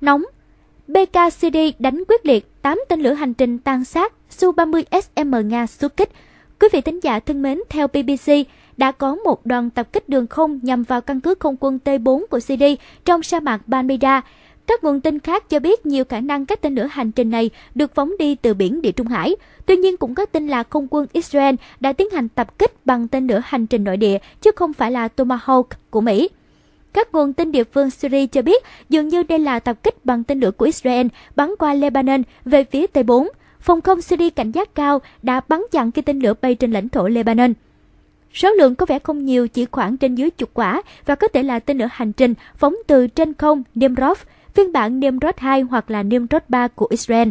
Nóng BKCD đánh quyết liệt 8 tên lửa hành trình tàn sát Su-30SM Nga xuất kích. Quý vị thính giả thân mến, theo BBC, đã có một đoàn tập kích đường không nhằm vào căn cứ không quân T4 của CD trong sa mạc Palmyra. Các nguồn tin khác cho biết nhiều khả năng các tên lửa hành trình này được phóng đi từ biển Địa Trung Hải. Tuy nhiên cũng có tin là không quân Israel đã tiến hành tập kích bằng tên lửa hành trình nội địa chứ không phải là Tomahawk của Mỹ. Các nguồn tin địa phương Syria cho biết dường như đây là tập kích bằng tên lửa của Israel bắn qua Lebanon về phía Tây 4. Phòng không Syria cảnh giác cao đã bắn chặn khi tên lửa bay trên lãnh thổ Lebanon. Số lượng có vẻ không nhiều, chỉ khoảng trên dưới chục quả và có thể là tên lửa hành trình phóng từ trên không Nimrod, phiên bản Nimrod 2 hoặc là Nimrod 3 của Israel.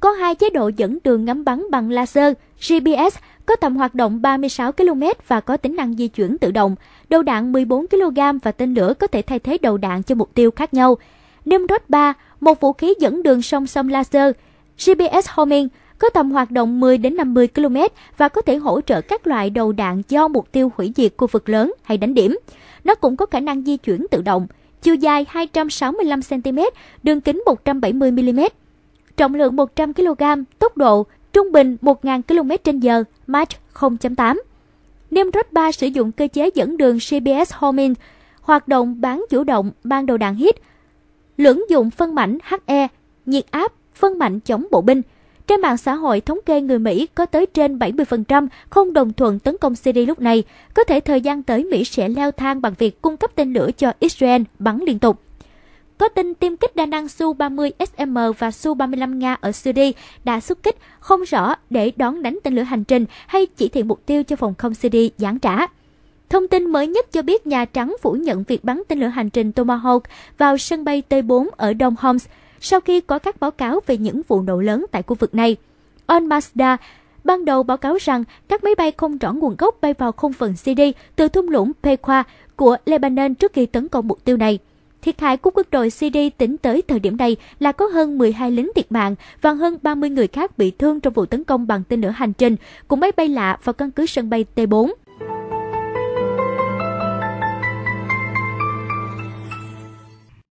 Có hai chế độ dẫn đường ngắm bắn bằng laser, GPS có tầm hoạt động 36 km và có tính năng di chuyển tự động, đầu đạn 14 kg và tên lửa có thể thay thế đầu đạn cho mục tiêu khác nhau. Nimrod 3, một vũ khí dẫn đường song song laser, GPS homing, có tầm hoạt động 10 đến 50 km và có thể hỗ trợ các loại đầu đạn do mục tiêu hủy diệt khu vực lớn hay đánh điểm. Nó cũng có khả năng di chuyển tự động, chiều dài 265 cm, đường kính 170 mm, trọng lượng 100 kg, tốc độ trung bình 1.000 km trên h Mach 0.8. Nimrod 3 sử dụng cơ chế dẫn đường CBS Homing, hoạt động bán chủ động mang đầu đạn hit, lưỡng dụng phân mảnh HE, nhiệt áp, phân mảnh chống bộ binh. Trên mạng xã hội thống kê người Mỹ có tới trên 70% không đồng thuận tấn công Syria lúc này. Có thể thời gian tới Mỹ sẽ leo thang bằng việc cung cấp tên lửa cho Israel bắn liên tục. Có tin tiêm kích đa năng Su-30 SM và Su-35 Nga ở Syria đã xuất kích không rõ để đón đánh tên lửa hành trình hay chỉ thị mục tiêu cho phòng không Syria giảng trả. Thông tin mới nhất cho biết Nhà Trắng phủ nhận việc bắn tên lửa hành trình Tomahawk vào sân bay T4 ở Đông Homs sau khi có các báo cáo về những vụ nổ lớn tại khu vực này. On Mazda ban đầu báo cáo rằng các máy bay không rõ nguồn gốc bay vào không phận Syria từ thung lũng Pequa của Lebanon trước khi tấn công mục tiêu này. Thiệt hại của quân đội CD tính tới thời điểm này là có hơn 12 lính thiệt mạng và hơn 30 người khác bị thương trong vụ tấn công bằng tên lửa hành trình, cùng máy bay lạ vào căn cứ sân bay T4.